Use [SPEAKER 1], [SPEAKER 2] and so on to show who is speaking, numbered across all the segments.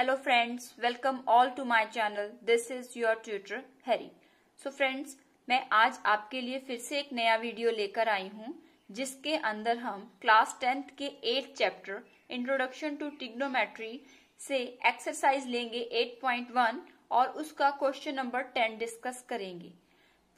[SPEAKER 1] Hello friends welcome all to my channel this is your tutor Harry so friends मैं आज आपके लिए फिर से एक नया वीडियो लेकर आई हूँ जिसके अंदर हम क्लास टेंथ के eight chapter introduction to trigonometry से एक्सरसाइज लेंगे 8.1 और उसका क्वेश्चन नंबर 10 डिस्कस करेंगे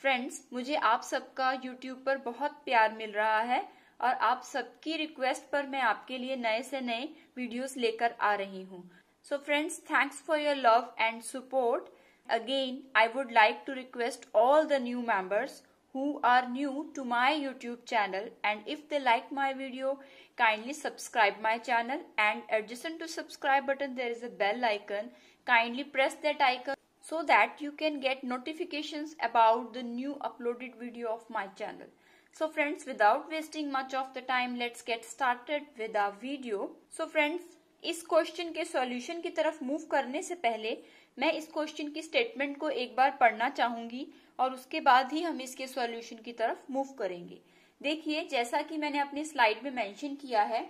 [SPEAKER 1] फ्रेंड्स मुझे आप सबका यूट्यूब पर बहुत प्यार मिल रहा है और आप सबकी रिक्वेस्ट पर मैं आपके लिए नए से नए वीडियोस लेकर आ रही हूँ So friends, thanks for your love and support. Again, I would like to request all the new members who are new to my YouTube channel and if they like my video, kindly subscribe my channel and adjacent to subscribe button there is a bell icon. Kindly press that icon so that you can get notifications about the new uploaded video of my channel. So friends, without wasting much of the time, let's get started with our video. So friends, इस question के solution की तरफ move करने से पहले मैं इस question की स्टेटमेंट को एक बार पढ़ना चाहूंगी और उसके बाद ही हम इसके सॉल्यूशन की तरफ मूव करेंगे देखिए जैसा कि मैंने अपने स्लाइड में मेंशन किया है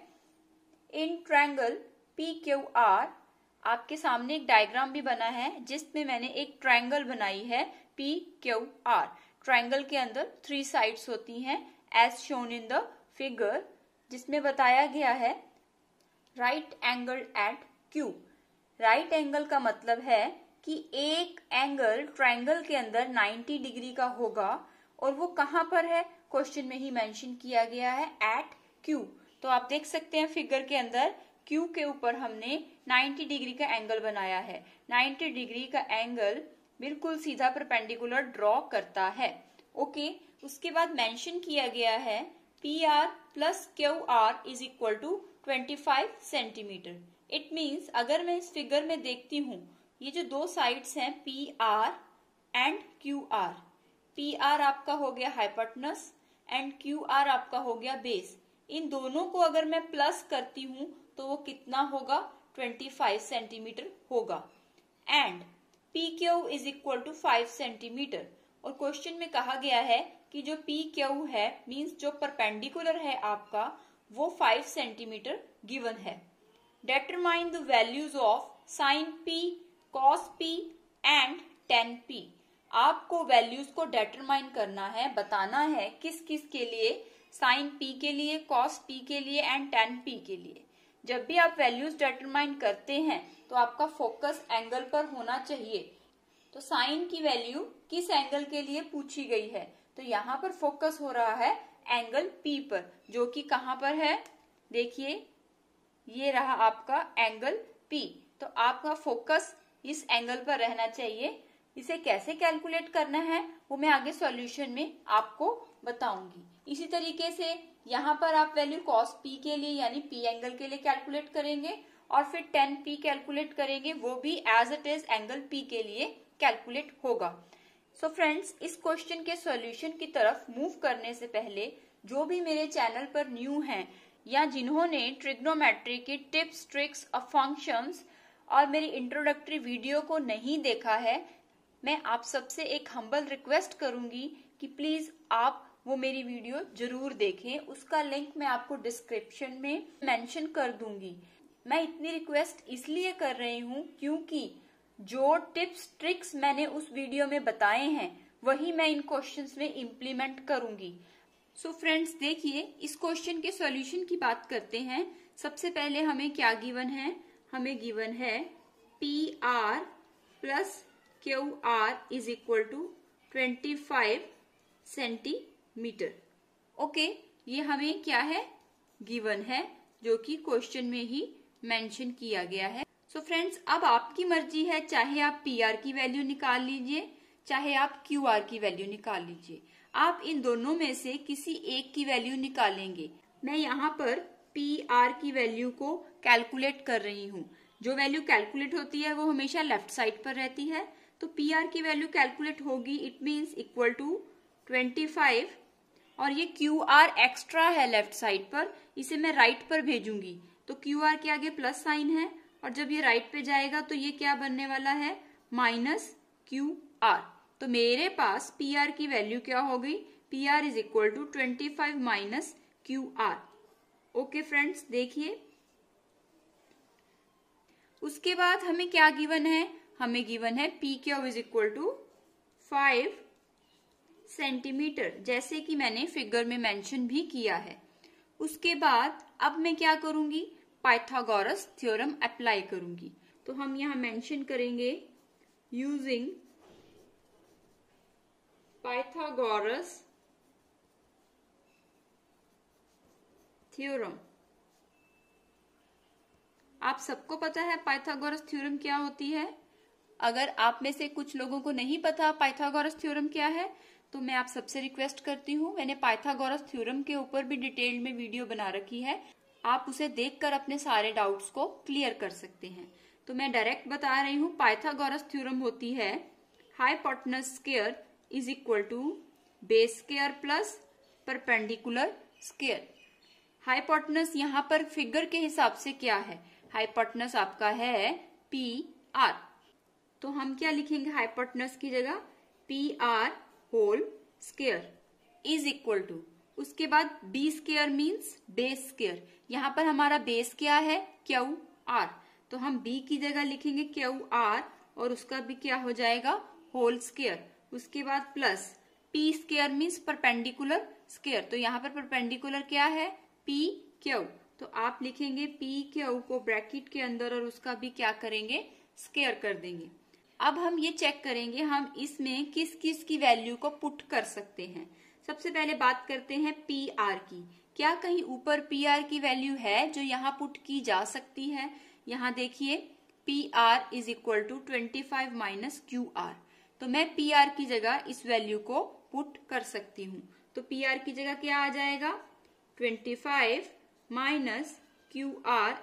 [SPEAKER 1] in triangle P Q R आपके सामने एक डायग्राम भी बना है जिसमें मैंने एक ट्रायंगल बनाई है पी क्यू आर ट्रायंगल के अंदर थ्री साइड्स होती हैं as shown in the figure जिसमें बताया गया है right angle at Q right angle का मतलब है कि एक एंगल ट्राइंगल के अंदर 90 डिग्री का होगा और वो कहां पर है क्वेश्चन में ही मेंशन किया गया है एट क्यू तो आप देख सकते हैं फिगर के अंदर क्यू के ऊपर हमने 90 डिग्री का एंगल बनाया है 90 डिग्री का एंगल बिल्कुल सीधा परपेंडिकुलर ड्रॉ करता है ओके उसके बाद मेंशन किया गया है P R plus Q R is equal to twenty five centimetre it means अगर मैं इस फिगर में देखती हूँ ये जो दो साइड्स हैं P R and Q R P R आपका हो गया हाइपटनस एंड क्यू आर आपका हो गया बेस इन दोनों को अगर मैं प्लस करती हूँ तो वो कितना होगा 25 सेंटीमीटर होगा and P Q is equal to 5 centimetre और क्वेश्चन में कहा गया है कि जो पी क्यू है मीन्स जो परपेंडिकुलर है आपका वो फाइव सेंटीमीटर गिवन है determine the values of sine P cos P and tan P आपको वैल्यूज को डेटरमाइन करना है बताना है किस किस के लिए साइन पी के लिए कॉस पी के लिए एंड टेन पी के लिए जब भी आप वैल्यूज डेटरमाइन करते हैं तो आपका फोकस एंगल पर होना चाहिए तो साइन की वैल्यू किस एंगल के लिए पूछी गई है तो यहाँ पर फोकस हो रहा है एंगल पी पर जो कि कहाँ पर है देखिए ये रहा आपका एंगल पी तो आपका फोकस इस एंगल पर रहना चाहिए इसे कैसे कैलकुलेट करना है वो मैं आगे सॉल्यूशन में आपको बताऊंगी इसी तरीके से यहाँ पर आप वैल्यू कॉस पी के लिए यानी पी एंगल के लिए कैलकुलेट करेंगे और फिर टेन पी कैलकुलेट करेंगे वो भी as it is angle P के लिए कैलकुलेट होगा सो so फ्रेंड्स इस क्वेश्चन के सॉल्यूशन की तरफ मूव करने से पहले जो भी मेरे चैनल पर न्यू हैं या जिन्होंने ट्रिग्नोमेट्री की टिप्स ट्रिक्स और फंक्शंस और मेरी इंट्रोडक्टरी वीडियो को नहीं देखा है मैं आप सबसे एक हम्बल रिक्वेस्ट करूंगी कि प्लीज आप वो मेरी वीडियो जरूर देखें उसका लिंक मैं आपको डिस्क्रिप्शन में मेंशन कर दूंगी मैं इतनी रिक्वेस्ट इसलिए कर रही हूँ क्योंकि जो टिप्स ट्रिक्स मैंने उस वीडियो में बताए हैं वही मैं इन क्वेश्चन में इम्प्लीमेंट करूंगी सो फ्रेंड्स देखिए इस क्वेश्चन के सॉल्यूशन की बात करते हैं सबसे पहले हमें क्या गिवन है हमें गिवन है P R plus Q R is equal to twenty five centimetre okay ये हमें क्या है गिवन है जो कि क्वेश्चन में ही मेंशन किया गया है सो so फ्रेंड्स अब आपकी मर्जी है चाहे आप पी आर की वैल्यू निकाल लीजिए चाहे आप क्यू आर की वैल्यू निकाल लीजिए आप इन दोनों में से किसी एक की वैल्यू निकालेंगे मैं यहाँ पर पी आर की वैल्यू को कैलकुलेट कर रही हूँ जो वैल्यू कैलकुलेट होती है वो हमेशा लेफ्ट साइड पर रहती है तो पी आर की वैल्यू कैलकुलेट होगी it means equal to twenty five और ये क्यू आर एक्स्ट्रा है लेफ्ट साइड पर इसे मैं राइट right पर भेजूंगी तो क्यू आर के आगे प्लस साइन है और जब ये राइट पे जाएगा तो ये क्या बनने वाला है माइनस क्यू आर तो मेरे पास पी आर की वैल्यू क्या हो गई P R is equal to twenty five minus Q R okay friends देखिए उसके बाद हमें क्या गिवन है हमें गिवन है P Q is equal to five centimetre जैसे कि मैंने फिगर में मेंशन भी किया है उसके बाद अब मैं क्या करूंगी पाइथागोरस थ्योरम अप्लाई करूंगी तो हम यहां मेंशन करेंगे यूजिंग पाइथागोरस थ्योरम आप सबको पता है पाइथागोरस थ्योरम क्या होती है अगर आप में से कुछ लोगों को नहीं पता पाइथागोरस थ्योरम क्या है तो मैं आप सबसे रिक्वेस्ट करती हूँ मैंने पाइथागोरस थ्योरम के ऊपर भी डिटेल में वीडियो बना रखी है आप उसे देखकर अपने सारे डाउट्स को क्लियर कर सकते हैं तो मैं डायरेक्ट बता रही हूँ पाइथागोरस थ्योरम होती है hypotenuse square is equal to base square plus perpendicular square hypotenuse यहाँ पर फिगर के हिसाब से क्या है हाईपोटनस आपका है पी आर तो हम क्या लिखेंगे हाईपोटनस की जगह P R whole square is equal to उसके बाद B square means base square यहाँ पर हमारा बेस क्या है क्यू आर तो हम बी की जगह लिखेंगे क्यू आर और उसका भी क्या हो जाएगा होल स्केयर उसके बाद plus P square means perpendicular square तो यहाँ पर परपेंडिकुलर क्या है पी क्यू तो आप लिखेंगे पी क्यू को ब्रैकेट के अंदर और उसका भी क्या करेंगे स्केयर कर देंगे अब हम ये चेक करेंगे हम इसमें किस किस की वैल्यू को पुट कर सकते हैं सबसे पहले बात करते हैं पी आर की क्या कहीं ऊपर पी आर की वैल्यू है जो यहाँ पुट की जा सकती है यहाँ देखिए P R is equal to twenty five minus Q R तो मैं पी आर की जगह इस वैल्यू को पुट कर सकती हूँ तो पी आर की जगह क्या आ जाएगा twenty five minus Q R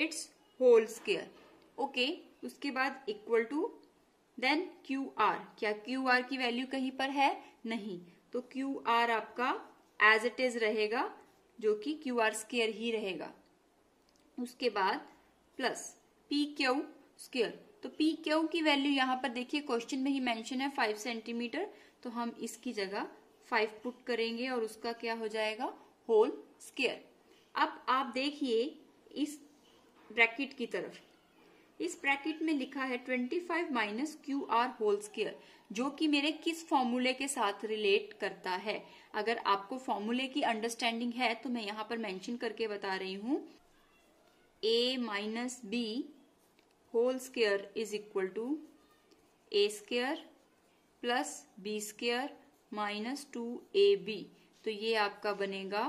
[SPEAKER 1] it's whole square okay उसके बाद equal to then Q R क्या क्यू आर की वैल्यू कहीं पर है नहीं तो क्यू आर आपका एज इट इज रहेगा जो कि क्यू आर स्केयर ही रहेगा उसके बाद प्लस पी क्यू स्केयर तो पी क्यू की वैल्यू यहाँ पर देखिए क्वेश्चन में ही मेंशन है फाइव सेंटीमीटर तो हम इसकी जगह फाइव पुट करेंगे और उसका क्या हो जाएगा होल स्केयर अब आप देखिए इस ब्रैकेट की तरफ इस ब्रैकेट में लिखा है 25 five minus Q R whole square जो कि मेरे किस फॉर्मूले के साथ रिलेट करता है अगर आपको फॉर्मूले की अंडरस्टैंडिंग है तो मैं यहाँ पर मेंशन करके बता रही हूँ A minus B whole square is equal to A square plus B square minus two A B तो ये आपका बनेगा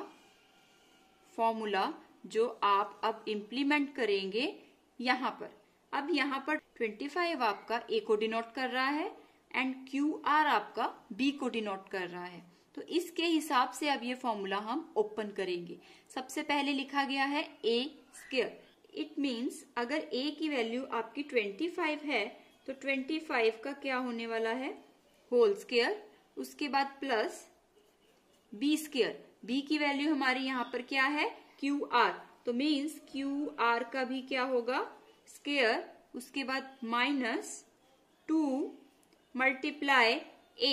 [SPEAKER 1] फॉर्मूला जो आप अब इम्प्लीमेंट करेंगे यहाँ पर अब यहाँ पर 25 आपका ए को डिनोट कर रहा है एंड क्यू आर आपका बी को डिनोट कर रहा है तो इसके हिसाब से अब ये फॉर्मूला हम ओपन करेंगे सबसे पहले लिखा गया है ए स्केयर इट मीन्स अगर ए की वैल्यू आपकी 25 है तो 25 का क्या होने वाला है होल स्केयर उसके बाद प्लस बी स्केयर बी की वैल्यू हमारे यहाँ पर क्या है क्यू आर तो मीन्स क्यू आर का भी क्या होगा स्केयर उसके बाद minus two multiply A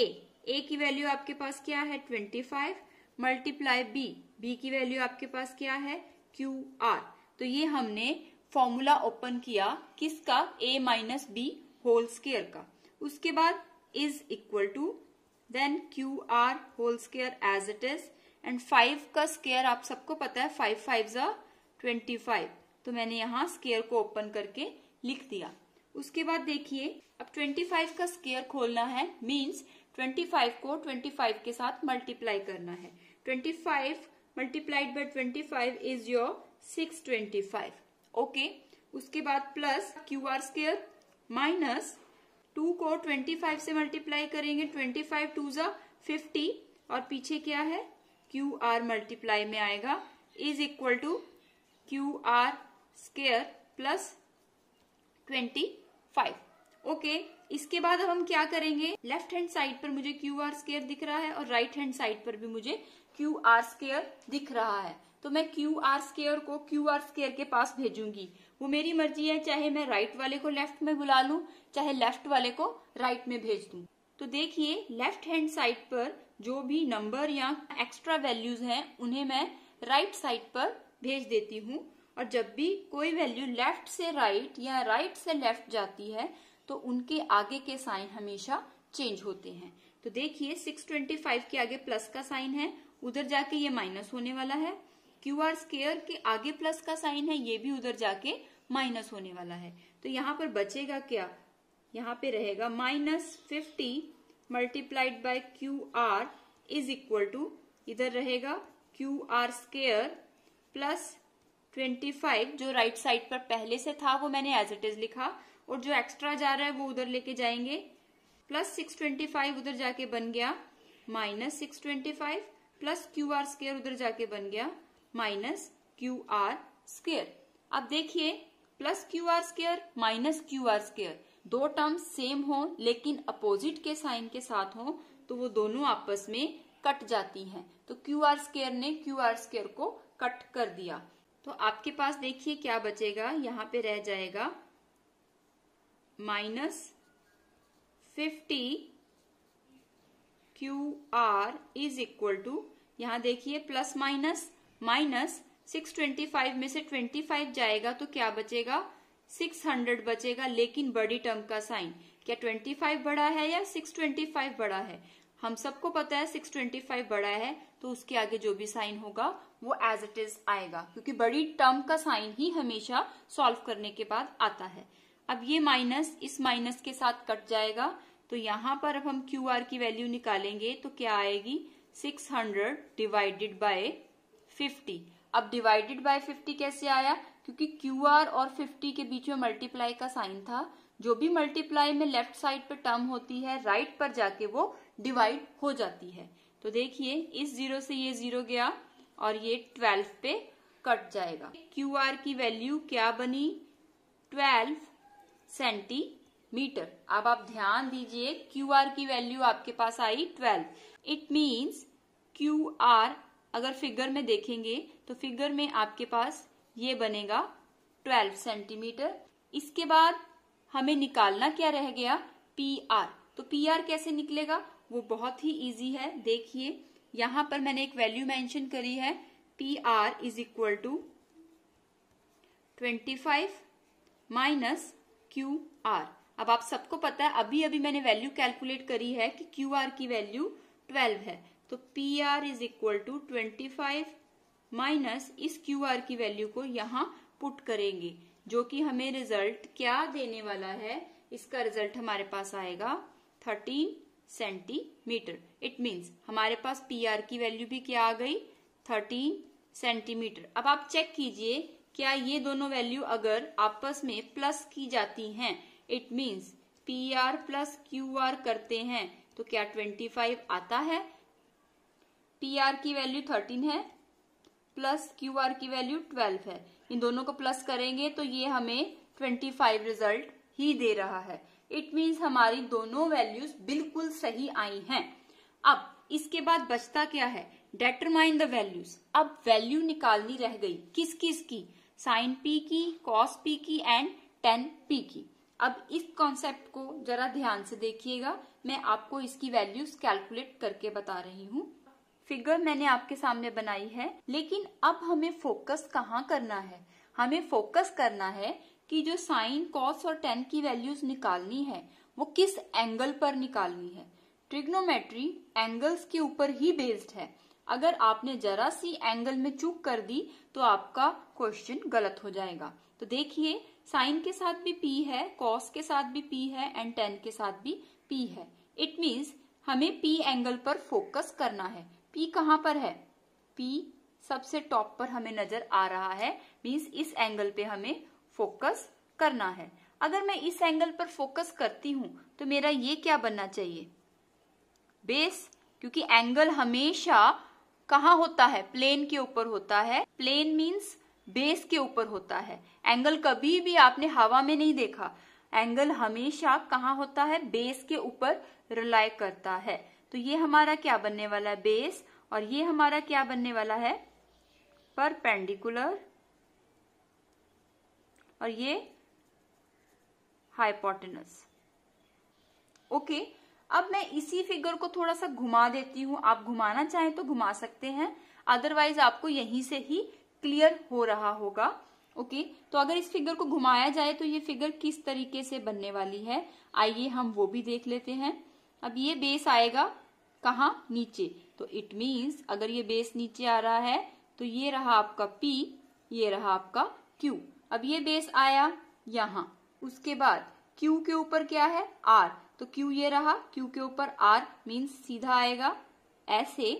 [SPEAKER 1] A की वैल्यू आपके पास क्या है twenty five multiply B B की वैल्यू आपके पास क्या है क्यू आर तो ये हमने फॉर्मूला ओपन किया किसका A minus B whole square का उसके बाद is equal to then Q R whole square as it is and five का स्केयर आप सबको पता है फाइव फाइव जा ट्वेंटी फाइव तो मैंने यहाँ स्केयर को ओपन करके लिख दिया उसके बाद देखिए अब 25 का स्केयर खोलना है मीन्स 25 को 25 के साथ मल्टीप्लाई करना है 25 multiplied by twenty is your 625 okay उसके बाद plus Q R square minus two को 25 से मल्टीप्लाई करेंगे 25 फाइव टू जा फिफ्टी और पीछे क्या है क्यू आर मल्टीप्लाई में आएगा is equal to Q R square plus twenty five okay इसके बाद अब हम क्या करेंगे लेफ्ट हैंड साइड पर मुझे क्यू आर स्केयर दिख रहा है और राइट हैंड साइड पर भी मुझे क्यू आर स्केयर दिख रहा है तो मैं क्यू आर स्केयर को क्यू आर स्केयर के पास भेजूंगी वो मेरी मर्जी है चाहे मैं राइट वाले को लेफ्ट में बुला लू चाहे लेफ्ट वाले को राइट में भेज दू तो देखिए लेफ्ट हैंड साइड पर जो भी नंबर या एक्स्ट्रा वैल्यूज हैं उन्हें मैं राइट right साइड पर भेज देती हूँ और जब भी कोई वैल्यू लेफ्ट से राइट right या राइट right से लेफ्ट जाती है तो उनके आगे के साइन हमेशा चेंज होते हैं तो देखिए 625 के आगे प्लस का साइन है उधर जाके ये माइनस होने वाला है क्यू आर स्केयर के आगे प्लस का साइन है ये भी उधर जाके माइनस होने वाला है तो यहाँ पर बचेगा क्या यहाँ पे रहेगा minus fifty multiplied by Q R is equal to इधर रहेगा Q R square plus twenty five जो राइट right साइड पर पहले से था वो मैंने एज इट इज लिखा और जो एक्स्ट्रा जा रहा है वो उधर लेके जाएंगे प्लस सिक्स ट्वेंटी फाइव उधर जाके बन गया minus six twenty five plus Q R square उधर जाके बन गया माइनस क्यू आर स्केयर अब देखिए plus Q R square minus Q R square दो टर्म सेम हो लेकिन अपोजिट के साइन के साथ हो तो वो दोनों आपस में कट जाती हैं तो क्यू आर स्केयर ने क्यू आर स्केयर को कट कर दिया तो आपके पास देखिए क्या बचेगा यहाँ पे रह जाएगा minus fifty Q R is equal to यहाँ देखिए plus minus minus six twenty five में से ट्वेंटी फाइव जाएगा तो क्या बचेगा सिक्स हंड्रेड बचेगा लेकिन बड़ी टर्म का साइन क्या ट्वेंटी फाइव बड़ा है या सिक्स ट्वेंटी फाइव बड़ा है हम सबको पता है सिक्स ट्वेंटी फाइव बड़ा है तो उसके आगे जो भी साइन होगा वो एज इट इज आएगा क्योंकि बड़ी टर्म का साइन ही हमेशा सॉल्व करने के बाद आता है अब ये माइनस इस माइनस के साथ कट जाएगा तो यहां पर अब हम क्यू आर की वैल्यू निकालेंगे तो क्या आएगी 600 डिवाइडेड बाय 50 अब डिवाइडेड बाय 50 कैसे आया क्योंकि क्यू आर और 50 के बीच में मल्टीप्लाई का साइन था जो भी मल्टीप्लाई में लेफ्ट साइड पर टर्म होती है राइट right पर जाके वो डिवाइड हो जाती है तो देखिए इस जीरो से ये जीरो गया और ये ट्वेल्व पे कट जाएगा क्यू आर की वैल्यू क्या बनी ट्वेल्व सेंटीमीटर अब आप ध्यान दीजिए क्यू आर की वैल्यू आपके पास आई twelve it means Q R अगर फिगर में देखेंगे तो फिगर में आपके पास ये बनेगा ट्वेल्व सेंटीमीटर इसके बाद हमें निकालना क्या रह गया पी आर तो पी आर कैसे निकलेगा वो बहुत ही इजी है देखिए यहां पर मैंने एक वैल्यू मेंशन करी है P R is equal to twenty five minus Q R अब आप सबको पता है अभी अभी मैंने वैल्यू कैलकुलेट करी है कि क्यू आर की वैल्यू ट्वेल्व है तो P R is equal to twenty five minus इस क्यू आर की वैल्यू को यहां पुट करेंगे जो कि हमें रिजल्ट क्या देने वाला है इसका रिजल्ट हमारे पास आएगा थर्टीन सेंटीमीटर इट मीन्स हमारे पास पी आर की वैल्यू भी क्या आ गई थर्टीन सेंटीमीटर अब आप चेक कीजिए क्या ये दोनों वैल्यू अगर आपस में प्लस की जाती हैं it means P R plus Q R करते हैं तो क्या ट्वेंटी फाइव आता है पी आर की वैल्यू थर्टीन है प्लस क्यू आर की वैल्यू ट्वेल्व है इन दोनों को प्लस करेंगे तो ये हमें ट्वेंटी फाइव रिजल्ट ही दे रहा है इट मीन्स हमारी दोनों वैल्यूज बिल्कुल सही आई हैं अब इसके बाद बचता क्या है डेटरमाइन द वैल्यूज अब वैल्यू निकालनी रह गई किस किस की साइन पी की कॉस पी की एंड टेन पी की अब इस कॉन्सेप्ट को जरा ध्यान से देखिएगा मैं आपको इसकी वैल्यूज कैलकुलेट करके बता रही हूँ फिगर मैंने आपके सामने बनाई है लेकिन अब हमें फोकस कहाँ करना है हमें फोकस करना है कि जो साइन कॉस और टेन की वैल्यूज निकालनी है वो किस एंगल पर निकालनी है ट्रिग्नोमेट्री एंगल्स के ऊपर ही बेस्ड है अगर आपने जरा सी एंगल में चूक कर दी तो आपका क्वेश्चन गलत हो जाएगा तो देखिए साइन के साथ भी पी है कॉस के साथ भी पी है एंड टेन के साथ भी पी है इट मीन्स हमें पी एंगल पर फोकस करना है पी कहाँ पर है पी सबसे टॉप पर हमें नजर आ रहा है मीन्स इस एंगल पे हमें फोकस करना है अगर मैं इस एंगल पर फोकस करती हूं तो मेरा ये क्या बनना चाहिए बेस क्योंकि एंगल हमेशा कहा होता है प्लेन के ऊपर होता है प्लेन मीन्स बेस के ऊपर होता है एंगल कभी भी आपने हवा में नहीं देखा एंगल हमेशा कहा होता है बेस के ऊपर रिलाय करता है तो ये हमारा क्या बनने वाला है बेस और ये हमारा क्या बनने वाला है परपेंडिकुलर और ये हाइपोटेनस ओके अब मैं इसी फिगर को थोड़ा सा घुमा देती हूँ आप घुमाना चाहें तो घुमा सकते हैं अदरवाइज आपको यहीं से ही क्लियर हो रहा होगा ओके तो अगर इस फिगर को घुमाया जाए तो ये फिगर किस तरीके से बनने वाली है आइए हम वो भी देख लेते हैं अब ये बेस आएगा कहा नीचे तो इट मीन्स अगर ये बेस नीचे आ रहा है तो ये रहा आपका पी ये रहा आपका क्यू अब ये बेस आया यहाँ उसके बाद Q के ऊपर क्या है R तो Q ये रहा Q के ऊपर R मीन्स सीधा आएगा ऐसे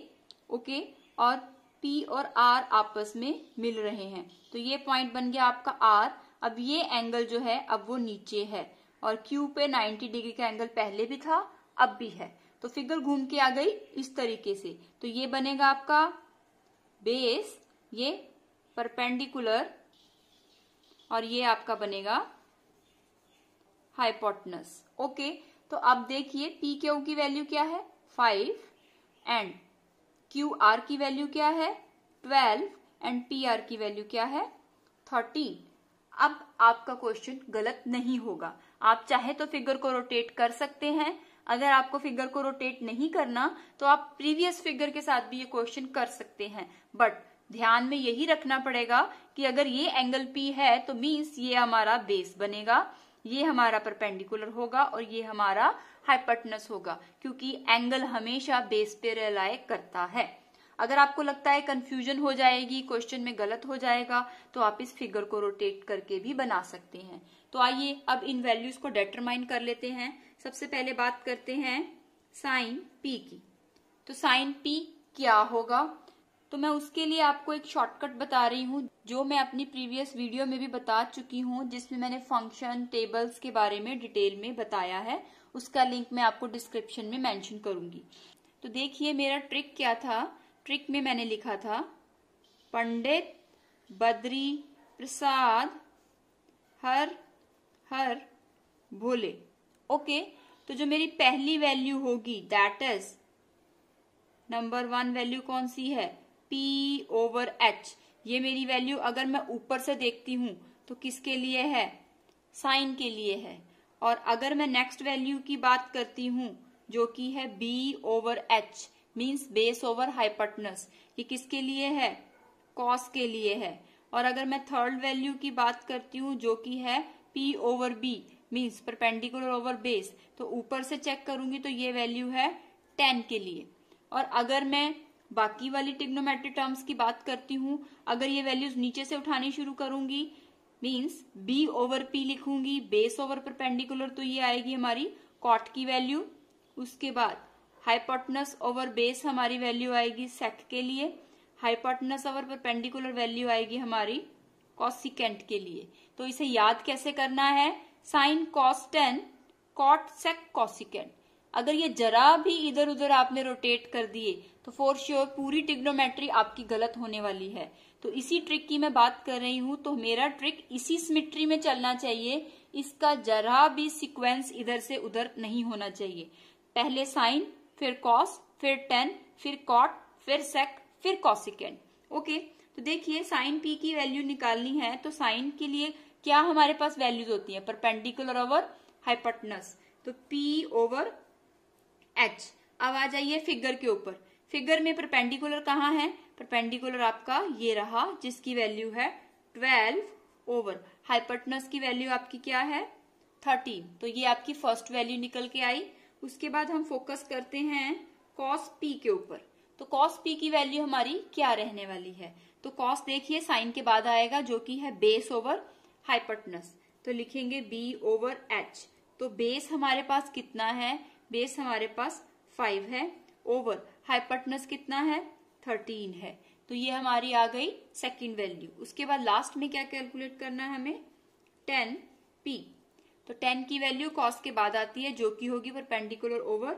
[SPEAKER 1] ओके और P और R आपस में मिल रहे हैं तो ये पॉइंट बन गया आपका R अब ये एंगल जो है अब वो नीचे है और Q पे 90 डिग्री का एंगल पहले भी था अब भी है तो फिगर घूम के आ गई इस तरीके से तो ये बनेगा आपका बेस ये परपेंडिकुलर और ये आपका बनेगा हाइपोटनस ओके तो अब देखिए पी क्यू की वैल्यू क्या है फाइव एंड क्यू आर की वैल्यू क्या है ट्वेल्व एंड पी आर की वैल्यू क्या है थर्टीन अब आपका क्वेश्चन गलत नहीं होगा आप चाहे तो फिगर को रोटेट कर सकते हैं अगर आपको फिगर को रोटेट नहीं करना तो आप प्रीवियस फिगर के साथ भी ये क्वेश्चन कर सकते हैं बट ध्यान में यही रखना पड़ेगा कि अगर ये एंगल पी है तो मीन्स ये हमारा बेस बनेगा ये हमारा परपेंडिकुलर होगा और ये हमारा हाइपटनस होगा क्योंकि एंगल हमेशा बेस पे रिलाय करता है अगर आपको लगता है कंफ्यूजन हो जाएगी क्वेश्चन में गलत हो जाएगा तो आप इस फिगर को रोटेट करके भी बना सकते हैं तो आइए अब इन वैल्यूज को डेटरमाइन कर लेते हैं सबसे पहले बात करते हैं साइन पी की तो साइन पी क्या होगा तो मैं उसके लिए आपको एक शॉर्टकट बता रही हूँ जो मैं अपनी प्रीवियस वीडियो में भी बता चुकी हूँ जिसमें मैंने फंक्शन टेबल्स के बारे में डिटेल में बताया है उसका लिंक मैं आपको डिस्क्रिप्शन में मैंशन करूंगी तो देखिए मेरा ट्रिक क्या था ट्रिक में मैंने लिखा था पंडित बद्री प्रसाद हर हर भोले ओके तो जो मेरी पहली वैल्यू होगी that is number one value कौन सी है पी ओवर एच ये मेरी वैल्यू अगर मैं ऊपर से देखती हूँ तो किसके लिए है साइन के लिए है और अगर मैं नेक्स्ट वैल्यू की बात करती हूँ जो कि है B over H means base over hypotenuse ये किसके लिए है कॉस के लिए है और अगर मैं थर्ड वैल्यू की बात करती हूँ जो कि है P over B means perpendicular over base तो ऊपर से चेक करूंगी तो ये वैल्यू है टेन के लिए और अगर मैं बाकी वाली टिग्नोमेट्री टर्म्स की बात करती हूँ अगर ये वैल्यूज नीचे से उठानी शुरू करूंगी मीन्स बी ओवर पी लिखूंगी बेस ओवर परपेंडिकुलर तो ये आएगी हमारी कॉट की वैल्यू उसके बाद हाइपोटनस ओवर बेस हमारी वैल्यू आएगी सेक के लिए हाइपोटनस ओवर परपेंडिकुलर वैल्यू आएगी हमारी कॉसिकेंट के लिए तो इसे याद कैसे करना है sine cos tan cot sec cosecant अगर ये जरा भी इधर उधर आपने रोटेट कर दिए तो फोर श्योर पूरी टिग्नोमेट्री आपकी गलत होने वाली है तो इसी ट्रिक की मैं बात कर रही हूं तो मेरा ट्रिक इसी सिमिट्री में चलना चाहिए इसका जरा भी सिक्वेंस इधर से उधर नहीं होना चाहिए पहले साइन फिर कॉस फिर टेन फिर कॉट फिर सेक फिर कॉसिकेंड ओके तो देखिए साइन पी की वैल्यू निकालनी है तो साइन के लिए क्या हमारे पास वैल्यूज होती है परपेंडिकुलर ओवर हाइपटनस तो पी ओवर एच अब आ जाइए फिगर के ऊपर फिगर में परपेंडिकुलर कहाँ है परपेंडिकुलर आपका ये रहा जिसकी वैल्यू है ट्वेल्व ओवर हाइपटनस की वैल्यू आपकी क्या है थर्टीन तो ये आपकी फर्स्ट वैल्यू निकल के आई उसके बाद हम फोकस करते हैं कॉस पी के ऊपर तो कॉस पी की वैल्यू हमारी क्या रहने वाली है तो कॉस देखिए साइन के बाद आएगा जो कि है बेस ओवर हाइपटनस तो लिखेंगे बी ओवर एच तो बेस हमारे पास कितना है बेस हमारे पास फाइव है ओवर हाइपटनस कितना है थर्टीन है तो ये हमारी आ गई सेकेंड वैल्यू उसके बाद लास्ट में क्या कैलकुलेट करना है हमें टेन पी तो टेन की वैल्यू कॉस के बाद आती है जो कि होगी परपेंडिकुलर ओवर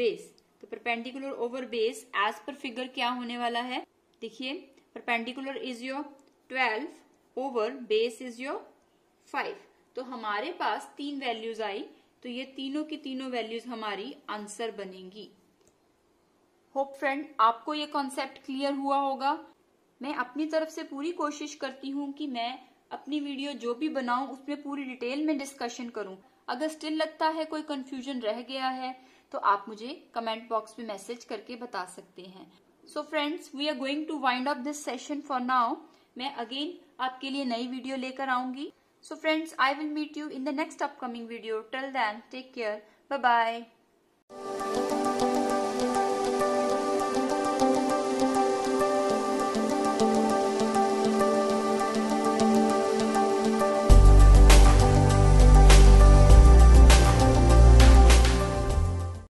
[SPEAKER 1] बेस तो perpendicular over base as per figure क्या होने वाला है देखिए perpendicular is your twelve over base is your five तो हमारे पास तीन वैल्यूज आई तो ये तीनों की तीनों वैल्यूज हमारी आंसर बनेंगी होप फ्रेंड आपको ये कॉन्सेप्ट क्लियर हुआ होगा मैं अपनी तरफ से पूरी कोशिश करती हूँ कि मैं अपनी वीडियो जो भी बनाऊं उसमें पूरी डिटेल में डिस्कशन करूं अगर स्टिल लगता है कोई कंफ्यूजन रह गया है तो आप मुझे कमेंट बॉक्स में मैसेज करके बता सकते हैं so friends we are going to wind up this session for now मैं अगेन आपके लिए नई वीडियो लेकर आऊंगी So friends, I will meet you in the next upcoming video. Till then, take care. Bye-bye.